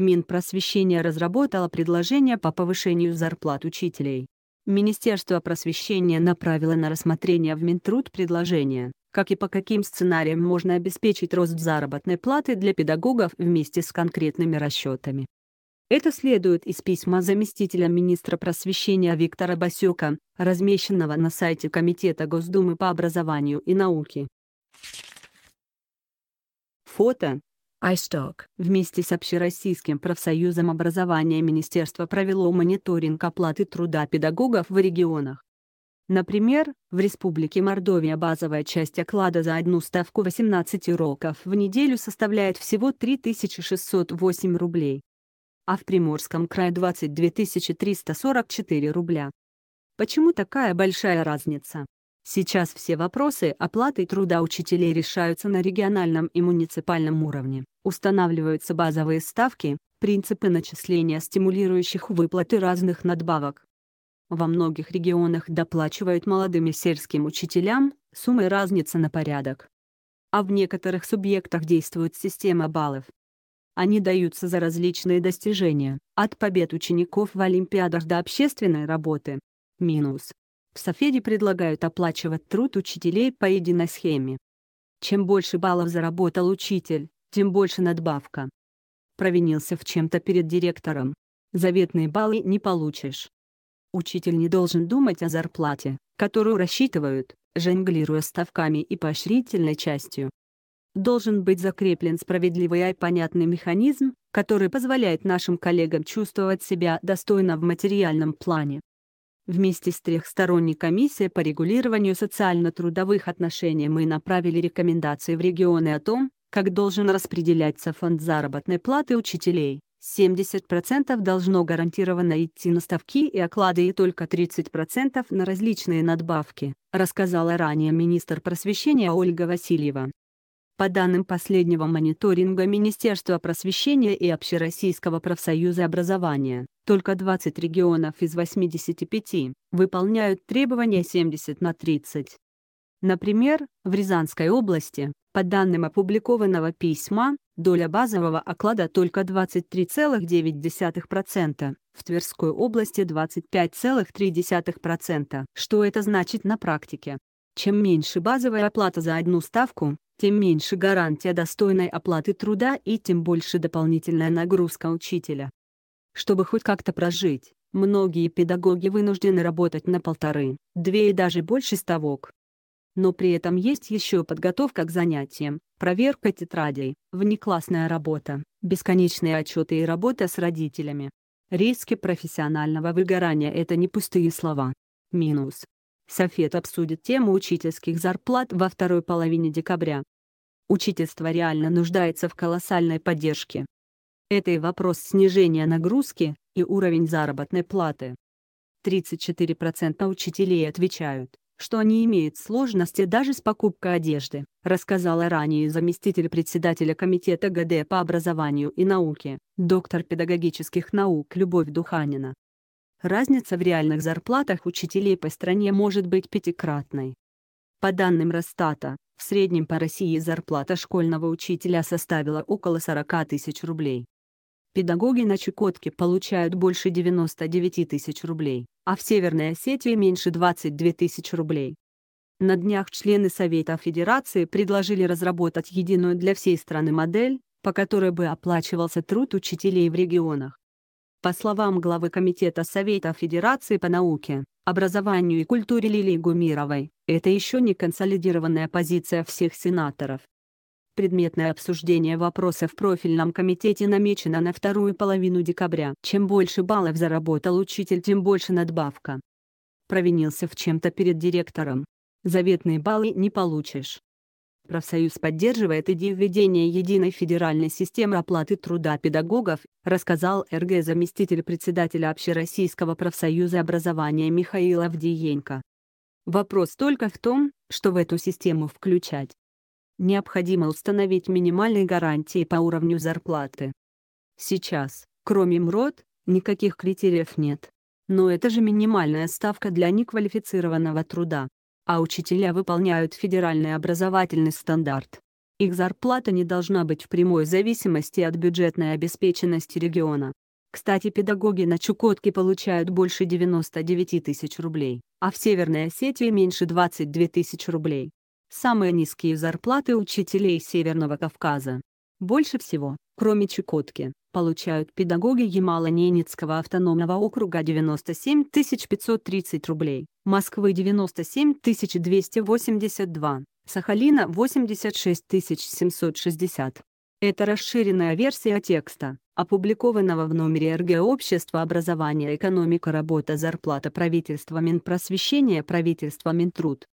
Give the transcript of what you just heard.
Минпросвещение разработало предложение по повышению зарплат учителей. Министерство просвещения направило на рассмотрение в Минтруд предложение, как и по каким сценариям можно обеспечить рост заработной платы для педагогов вместе с конкретными расчетами. Это следует из письма заместителя министра просвещения Виктора Басюка, размещенного на сайте Комитета Госдумы по образованию и науке. Фото iStock вместе с Общероссийским профсоюзом образования Министерство провело мониторинг оплаты труда педагогов в регионах. Например, в Республике Мордовия базовая часть оклада за одну ставку 18 уроков в неделю составляет всего 3608 рублей, а в Приморском крае 22 344 рубля. Почему такая большая разница? Сейчас все вопросы оплаты труда учителей решаются на региональном и муниципальном уровне. Устанавливаются базовые ставки, принципы начисления стимулирующих выплаты разных надбавок. Во многих регионах доплачивают молодым и сельским учителям, суммы разнятся на порядок. А в некоторых субъектах действует система баллов. Они даются за различные достижения, от побед учеников в олимпиадах до общественной работы. Минус. В Софеде предлагают оплачивать труд учителей по единой схеме. Чем больше баллов заработал учитель, тем больше надбавка. Провинился в чем-то перед директором. Заветные баллы не получишь. Учитель не должен думать о зарплате, которую рассчитывают, жонглируя ставками и поощрительной частью. Должен быть закреплен справедливый и понятный механизм, который позволяет нашим коллегам чувствовать себя достойно в материальном плане. Вместе с трехсторонней комиссией по регулированию социально-трудовых отношений мы направили рекомендации в регионы о том, как должен распределяться фонд заработной платы учителей. 70% должно гарантированно идти на ставки и оклады и только 30% на различные надбавки, рассказала ранее министр просвещения Ольга Васильева. По данным последнего мониторинга Министерства просвещения и Общероссийского профсоюза образования, только 20 регионов из 85 выполняют требования 70 на 30. Например, в Рязанской области, по данным опубликованного письма, доля базового оклада только 23,9%, в Тверской области 25,3%. Что это значит на практике? Чем меньше базовая оплата за одну ставку, тем меньше гарантия достойной оплаты труда и тем больше дополнительная нагрузка учителя. Чтобы хоть как-то прожить, многие педагоги вынуждены работать на полторы, две и даже больше ставок. Но при этом есть еще подготовка к занятиям, проверка тетрадей, внеклассная работа, бесконечные отчеты и работа с родителями. Риски профессионального выгорания – это не пустые слова. Минус. Софет обсудит тему учительских зарплат во второй половине декабря. Учительство реально нуждается в колоссальной поддержке. Это и вопрос снижения нагрузки и уровень заработной платы. 34% учителей отвечают, что они имеют сложности даже с покупкой одежды, рассказала ранее заместитель председателя Комитета ГД по образованию и науке, доктор педагогических наук Любовь Духанина. Разница в реальных зарплатах учителей по стране может быть пятикратной. По данным Росстата, в среднем по России зарплата школьного учителя составила около 40 тысяч рублей. Педагоги на Чукотке получают больше 99 тысяч рублей, а в Северной Осетии меньше 22 тысяч рублей. На днях члены Совета Федерации предложили разработать единую для всей страны модель, по которой бы оплачивался труд учителей в регионах. По словам главы Комитета Совета Федерации по науке, образованию и культуре Лилии Гумировой, это еще не консолидированная позиция всех сенаторов. Предметное обсуждение вопроса в профильном комитете намечено на вторую половину декабря. Чем больше баллов заработал учитель, тем больше надбавка. Провинился в чем-то перед директором. Заветные баллы не получишь. Профсоюз поддерживает идею введения единой федеральной системы оплаты труда педагогов, рассказал РГ заместитель председателя Общероссийского профсоюза образования Михаил Авдиенко. Вопрос только в том, что в эту систему включать. Необходимо установить минимальные гарантии по уровню зарплаты. Сейчас, кроме МРОД, никаких критериев нет. Но это же минимальная ставка для неквалифицированного труда а учителя выполняют федеральный образовательный стандарт. Их зарплата не должна быть в прямой зависимости от бюджетной обеспеченности региона. Кстати, педагоги на Чукотке получают больше 99 тысяч рублей, а в Северной Осетии меньше 22 тысяч рублей. Самые низкие зарплаты учителей Северного Кавказа. Больше всего, кроме Чукотки, получают педагоги Ямало-Ненецкого автономного округа 97 530 рублей, Москвы 97 282, Сахалина 86 760. Это расширенная версия текста, опубликованного в номере РГ Общества образования экономика работа зарплата правительства Минпросвещения, правительство Минтруд,